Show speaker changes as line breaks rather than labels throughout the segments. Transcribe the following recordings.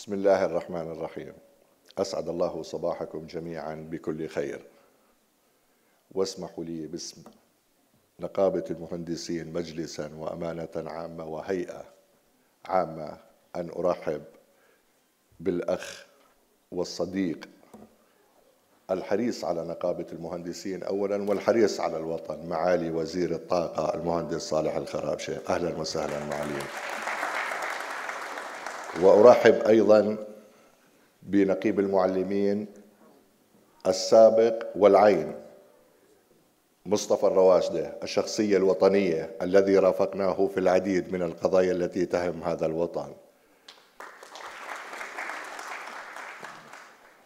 بسم الله الرحمن الرحيم اسعد الله صباحكم جميعا بكل خير واسمحوا لي باسم نقابه المهندسين مجلسا وامانه عامه وهيئه عامه ان ارحب بالاخ والصديق الحريص على نقابه المهندسين اولا والحريص على الوطن معالي وزير الطاقه المهندس صالح الخرابشه اهلا وسهلا معالي وارحب ايضا بنقيب المعلمين السابق والعين مصطفى الرواشده الشخصيه الوطنيه الذي رافقناه في العديد من القضايا التي تهم هذا الوطن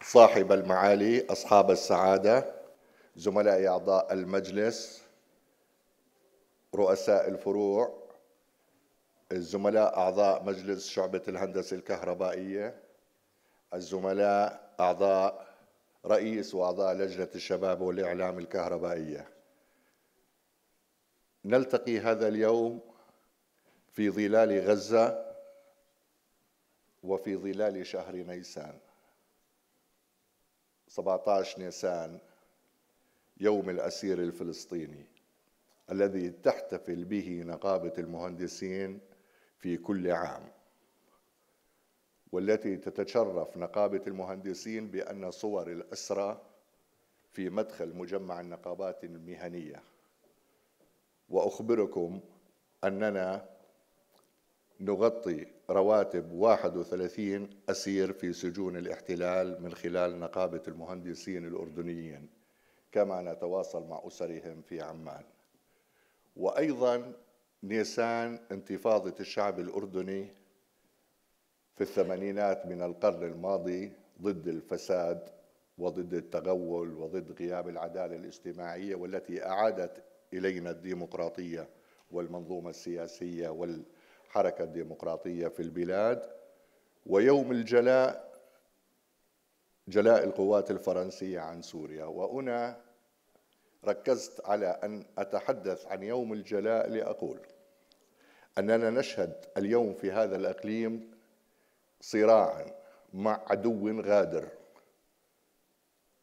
صاحب المعالي اصحاب السعاده زملائي اعضاء المجلس رؤساء الفروع الزملاء أعضاء مجلس شعبة الهندسة الكهربائية الزملاء أعضاء رئيس وأعضاء لجنة الشباب والإعلام الكهربائية نلتقي هذا اليوم في ظلال غزة وفي ظلال شهر نيسان 17 نيسان يوم الأسير الفلسطيني الذي تحتفل به نقابة المهندسين في كل عام والتي تتشرف نقابة المهندسين بأن صور الأسرى في مدخل مجمع النقابات المهنية وأخبركم أننا نغطي رواتب 31 أسير في سجون الاحتلال من خلال نقابة المهندسين الأردنيين كما نتواصل مع أسرهم في عمان وأيضا نيسان انتفاضة الشعب الأردني في الثمانينات من القرن الماضي ضد الفساد وضد التغول وضد غياب العدالة الاجتماعية والتي أعادت إلينا الديمقراطية والمنظومة السياسية والحركة الديمقراطية في البلاد ويوم الجلاء جلاء القوات الفرنسية عن سوريا وهنا ركزت على ان اتحدث عن يوم الجلاء لاقول اننا نشهد اليوم في هذا الاقليم صراعا مع عدو غادر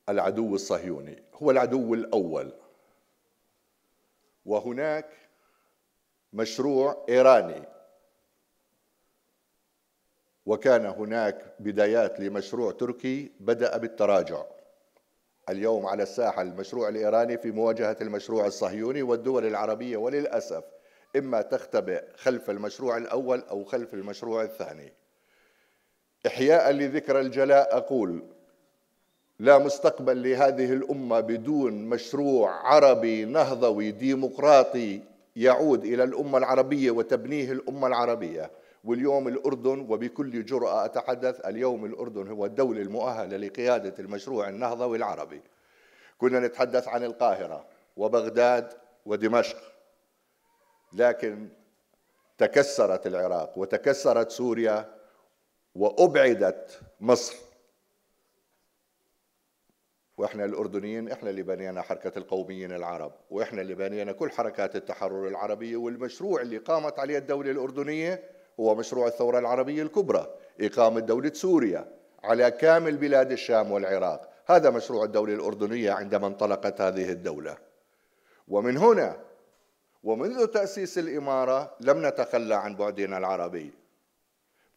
العدو الصهيوني هو العدو الاول وهناك مشروع ايراني وكان هناك بدايات لمشروع تركي بدا بالتراجع اليوم على الساحة المشروع الإيراني في مواجهة المشروع الصهيوني والدول العربية وللأسف إما تختبئ خلف المشروع الأول أو خلف المشروع الثاني إحياء لذكرى الجلاء أقول لا مستقبل لهذه الأمة بدون مشروع عربي نهضوي ديمقراطي يعود إلى الأمة العربية وتبنيه الأمة العربية واليوم الأردن وبكل جرأة أتحدث اليوم الأردن هو الدولة المؤهلة لقيادة المشروع النهضوي العربي كنا نتحدث عن القاهرة وبغداد ودمشق لكن تكسرت العراق وتكسرت سوريا وأبعدت مصر واحنا الاردنيين احنا اللي بنينا حركه القوميين العرب واحنا اللي بنينا كل حركات التحرر العربيه والمشروع اللي قامت عليه الدوله الاردنيه هو مشروع الثورة العربية الكبرى إقامة دولة سوريا على كامل بلاد الشام والعراق هذا مشروع الدولة الأردنية عندما انطلقت هذه الدولة ومن هنا ومنذ تأسيس الإمارة لم نتخلى عن بعدنا العربي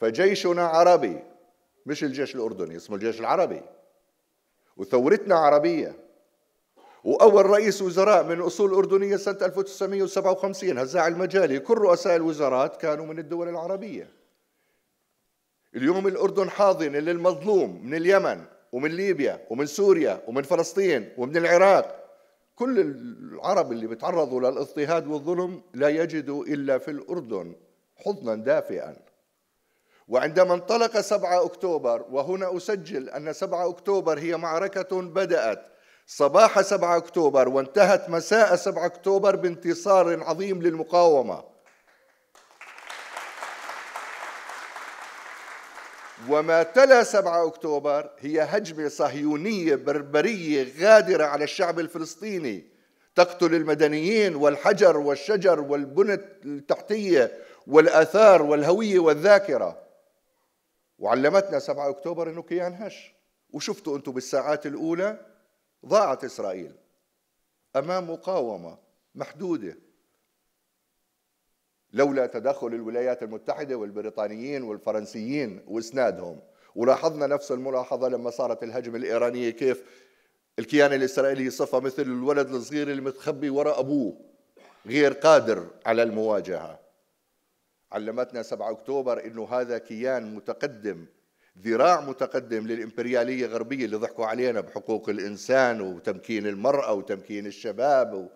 فجيشنا عربي مش الجيش الأردني اسمه الجيش العربي وثورتنا عربية واول رئيس وزراء من اصول اردنيه سنه 1957 هزاع المجالي كل رؤساء الوزارات كانوا من الدول العربيه اليوم الاردن حاضنه للمظلوم من اليمن ومن ليبيا ومن سوريا ومن فلسطين ومن العراق كل العرب اللي بيتعرضوا للاضطهاد والظلم لا يجدوا الا في الاردن حضنا دافئا وعندما انطلق 7 اكتوبر وهنا اسجل ان 7 اكتوبر هي معركه بدات صباح 7 أكتوبر وانتهت مساء 7 أكتوبر بانتصار عظيم للمقاومة وما تلا 7 أكتوبر هي هجمة صهيونية بربرية غادرة على الشعب الفلسطيني تقتل المدنيين والحجر والشجر والبنى التحتية والآثار والهوية والذاكرة وعلمتنا 7 أكتوبر أنه كيان هش وشفتوا أنتم بالساعات الأولى ضاعت إسرائيل أمام مقاومة محدودة لولا تدخل الولايات المتحدة والبريطانيين والفرنسيين وإسنادهم ولاحظنا نفس الملاحظة لما صارت الهجمة الإيرانية كيف الكيان الإسرائيلي صفى مثل الولد الصغير المتخبي وراء أبوه غير قادر على المواجهة علمتنا 7 أكتوبر أنه هذا كيان متقدم ذراع متقدم للإمبريالية الغربية اللي ضحكوا علينا بحقوق الإنسان وتمكين المرأة وتمكين الشباب و...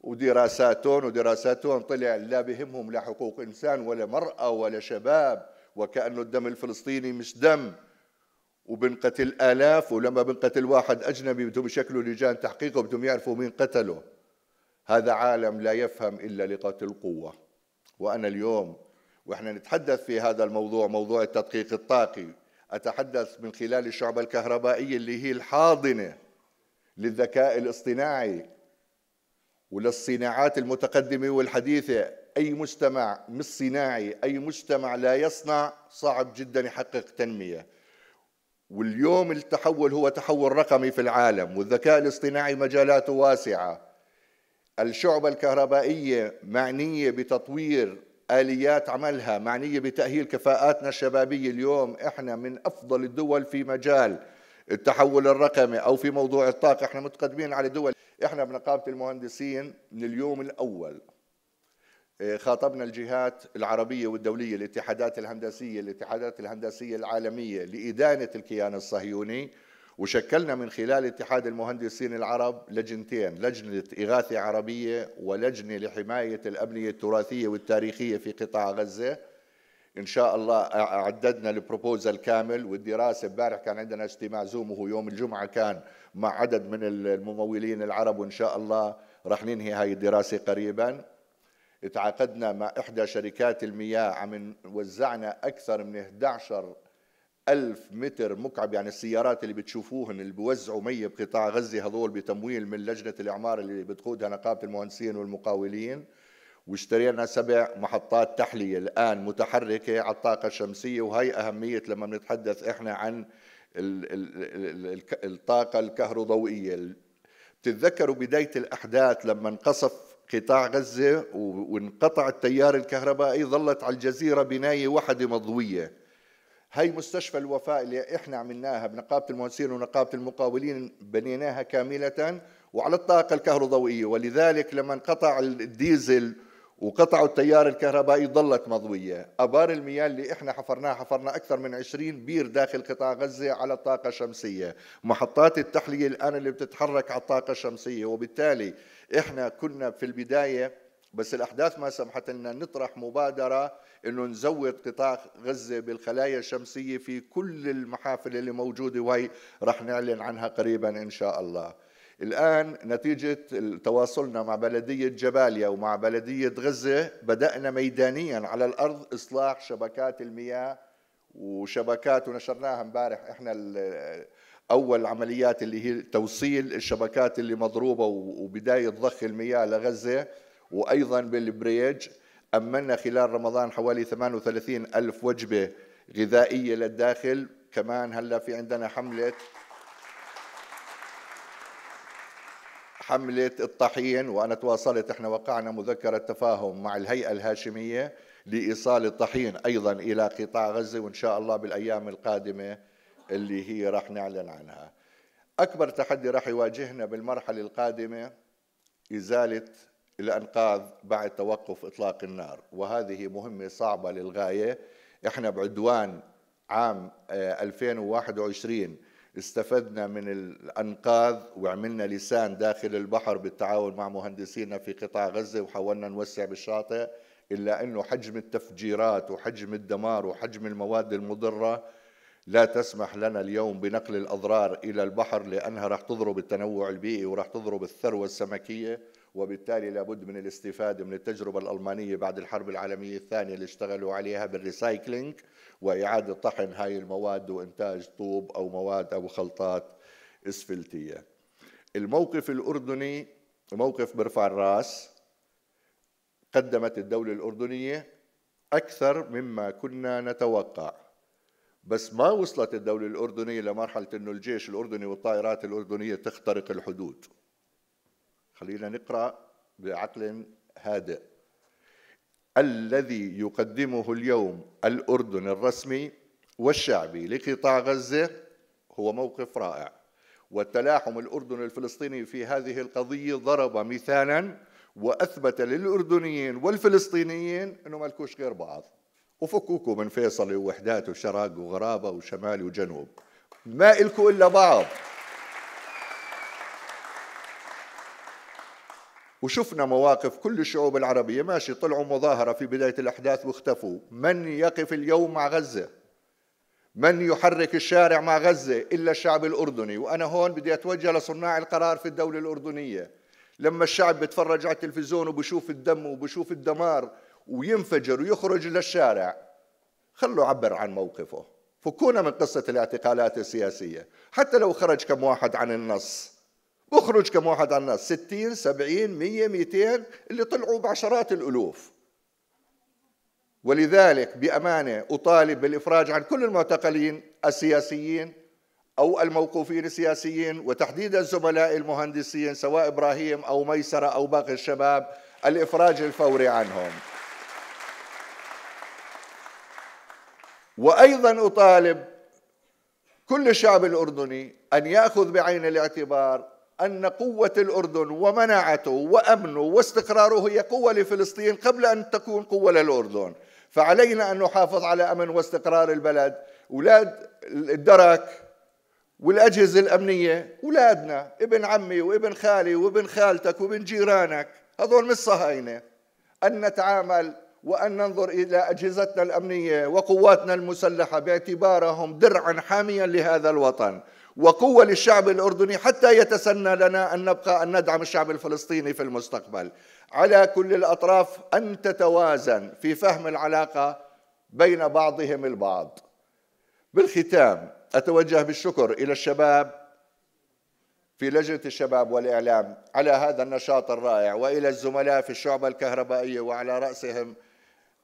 ودراساتهم ودراساتهم طلع لا بهمهم لا حقوق إنسان ولا مرأة ولا شباب وكأنه الدم الفلسطيني مش دم وبنقتل آلاف ولما بنقتل واحد أجنبي بدهم يشكلوا لجان تحقيقه بدهم يعرفوا مين قتله هذا عالم لا يفهم إلا لقاتل القوة وأنا اليوم واحنا نتحدث في هذا الموضوع موضوع التدقيق الطاقي اتحدث من خلال الشعبة الكهربائية اللي هي الحاضنة للذكاء الاصطناعي وللصناعات المتقدمة والحديثة أي مجتمع مش صناعي أي مجتمع لا يصنع صعب جدا يحقق تنمية واليوم التحول هو تحول رقمي في العالم والذكاء الاصطناعي مجالاته واسعة الشعبة الكهربائية معنية بتطوير اليات عملها معنيه بتاهيل كفاءاتنا الشبابيه اليوم احنا من افضل الدول في مجال التحول الرقمي او في موضوع الطاقه احنا متقدمين على دول احنا بنقابه المهندسين من اليوم الاول إيه، خاطبنا الجهات العربيه والدوليه الاتحادات الهندسيه الاتحادات الهندسيه العالميه لادانه الكيان الصهيوني وشكلنا من خلال اتحاد المهندسين العرب لجنتين لجنة إغاثة عربية ولجنة لحماية الأبنية التراثية والتاريخية في قطاع غزة إن شاء الله عددنا البروبوزل كامل والدراسة امبارح كان عندنا اجتماع زوم وهو يوم الجمعة كان مع عدد من الممولين العرب وإن شاء الله رح ننهي هاي الدراسة قريبا تعاقدنا مع إحدى شركات المياه عم وزعنا أكثر من 11 ألف متر مكعب يعني السيارات اللي بتشوفوهن اللي بوزعوا مية بقطاع غزة هذول بتمويل من لجنة الإعمار اللي بتقودها نقابة المهندسين والمقاولين واشترينا سبع محطات تحلية الآن متحركة على الطاقة الشمسية وهي أهمية لما بنتحدث إحنا عن الطاقة الكهروضوئية بتتذكروا بداية الأحداث لما انقصف قطاع غزة وانقطع التيار الكهربائي ظلت على الجزيرة بناية واحدة مضوية هي مستشفى الوفاء اللي احنا عملناها بنقابه المهندسين ونقابه المقاولين بنيناها كامله وعلى الطاقه الكهروضوئيه ولذلك لما انقطع الديزل وقطعوا التيار الكهربائي ظلت مضوية أبار المياه اللي إحنا حفرناها حفرنا أكثر من 20 بير داخل قطاع غزة على الطاقة الشمسية محطات التحلية الآن اللي بتتحرك على الطاقة الشمسية وبالتالي إحنا كنا في البداية بس الأحداث ما سمحت لنا نطرح مبادرة أنه نزود قطاع غزة بالخلايا الشمسية في كل المحافل اللي موجودة وهي رح نعلن عنها قريبا إن شاء الله الآن نتيجة تواصلنا مع بلدية جباليا ومع بلدية غزة بدأنا ميدانيا على الأرض إصلاح شبكات المياه وشبكات ونشرناها امبارح احنا اول عمليات اللي هي توصيل الشبكات اللي مضروبه وبدايه ضخ المياه لغزه وأيضا بالبريج أمنا خلال رمضان حوالي 38 ألف وجبة غذائية للداخل كمان هلا في عندنا حملة حملة الطحين وأنا تواصلت احنا وقعنا مذكرة تفاهم مع الهيئة الهاشمية لإيصال الطحين أيضا إلى قطاع غزة وإن شاء الله بالأيام القادمة اللي هي راح نعلن عنها أكبر تحدي راح يواجهنا بالمرحلة القادمة إزالة الأنقاذ بعد توقف إطلاق النار وهذه مهمة صعبة للغاية إحنا بعدوان عام 2021 آه، استفدنا من الأنقاذ وعملنا لسان داخل البحر بالتعاون مع مهندسينا في قطاع غزة وحاولنا نوسع بالشاطئ إلا أنه حجم التفجيرات وحجم الدمار وحجم المواد المضرة لا تسمح لنا اليوم بنقل الأضرار إلى البحر لأنها راح تضرب التنوع البيئي وراح تضرب الثروة السمكية وبالتالي لابد من الاستفادة من التجربة الألمانية بعد الحرب العالمية الثانية اللي اشتغلوا عليها بالريسايكلينج وإعادة طحن هاي المواد وإنتاج طوب أو مواد أو خلطات إسفلتية الموقف الأردني موقف برفع الراس قدمت الدولة الأردنية أكثر مما كنا نتوقع بس ما وصلت الدولة الأردنية لمرحلة أنه الجيش الأردني والطائرات الأردنية تخترق الحدود خلينا نقرا بعقل هادئ الذي يقدمه اليوم الاردن الرسمي والشعبي لقطاع غزه هو موقف رائع والتلاحم الاردن الفلسطيني في هذه القضيه ضرب مثالا واثبت للاردنيين والفلسطينيين انه مالكوش غير بعض وفكوكوا من فيصل ووحدات وشرق وغرابه وشمال وجنوب ما إلكوا الا بعض وشفنا مواقف كل الشعوب العربية ماشي طلعوا مظاهرة في بداية الأحداث واختفوا من يقف اليوم مع غزة من يحرك الشارع مع غزة إلا الشعب الأردني وأنا هون بدي أتوجه لصناع القرار في الدولة الأردنية لما الشعب بتفرج على التلفزيون وبشوف الدم وبشوف الدمار وينفجر ويخرج للشارع خلوا عبر عن موقفه فكونا من قصة الاعتقالات السياسية حتى لو خرج كم واحد عن النص اخرج كم واحد على الناس 60 70 100 200 اللي طلعوا بعشرات الالوف ولذلك بامانه اطالب بالافراج عن كل المعتقلين السياسيين او الموقوفين السياسيين وتحديدا زملاء المهندسين سواء ابراهيم او ميسره او باقي الشباب الافراج الفوري عنهم وايضا اطالب كل الشعب الاردني ان ياخذ بعين الاعتبار أن قوة الأردن ومناعته وأمنه واستقراره هي قوة لفلسطين قبل أن تكون قوة للأردن فعلينا أن نحافظ على أمن واستقرار البلد أولاد الدرك والأجهزة الأمنية أولادنا ابن عمي وابن خالي وابن خالتك وابن جيرانك هذول مش صهاينة أن نتعامل وأن ننظر إلى أجهزتنا الأمنية وقواتنا المسلحة باعتبارهم درعا حاميا لهذا الوطن وقوة للشعب الأردني حتى يتسنى لنا أن نبقى أن ندعم الشعب الفلسطيني في المستقبل على كل الأطراف أن تتوازن في فهم العلاقة بين بعضهم البعض بالختام أتوجه بالشكر إلى الشباب في لجنة الشباب والإعلام على هذا النشاط الرائع وإلى الزملاء في الشعبة الكهربائية وعلى رأسهم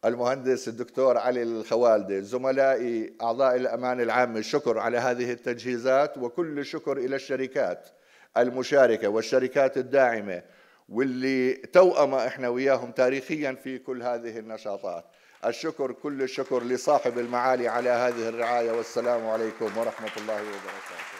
المهندس الدكتور علي الخوالدي زملائي أعضاء الأمان العام الشكر على هذه التجهيزات وكل الشكر إلى الشركات المشاركة والشركات الداعمة واللي توأم إحنا وياهم تاريخيا في كل هذه النشاطات الشكر كل الشكر لصاحب المعالي على هذه الرعاية والسلام عليكم ورحمة الله وبركاته